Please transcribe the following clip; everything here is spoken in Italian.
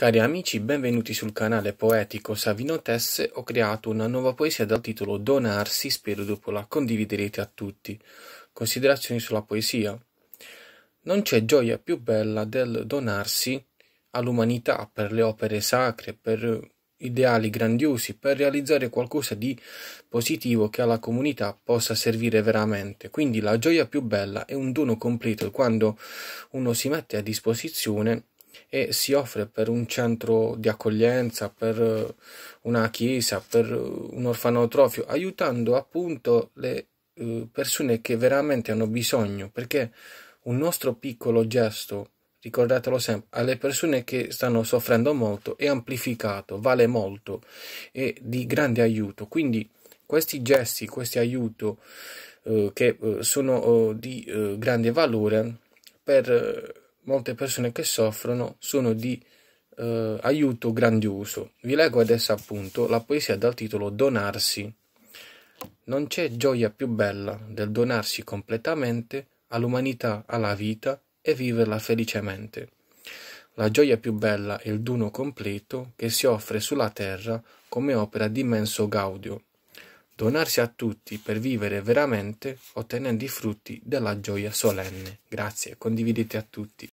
Cari amici, benvenuti sul canale poetico Savino Tesse, ho creato una nuova poesia dal titolo Donarsi, spero dopo la condividerete a tutti. Considerazioni sulla poesia. Non c'è gioia più bella del donarsi all'umanità per le opere sacre, per ideali grandiosi, per realizzare qualcosa di positivo che alla comunità possa servire veramente. Quindi la gioia più bella è un dono completo quando uno si mette a disposizione e si offre per un centro di accoglienza, per eh, una chiesa, per eh, un orfanotrofio, aiutando appunto le eh, persone che veramente hanno bisogno, perché un nostro piccolo gesto, ricordatelo sempre, alle persone che stanno soffrendo molto è amplificato, vale molto, è di grande aiuto. Quindi questi gesti, questi aiuti eh, che eh, sono oh, eh, di grande valore per molte persone che soffrono sono di eh, aiuto grandioso. Vi leggo adesso appunto la poesia dal titolo Donarsi. Non c'è gioia più bella del donarsi completamente all'umanità, alla vita e viverla felicemente. La gioia più bella è il dono completo che si offre sulla terra come opera di immenso gaudio. Donarsi a tutti per vivere veramente ottenendo i frutti della gioia solenne. Grazie, condividete a tutti.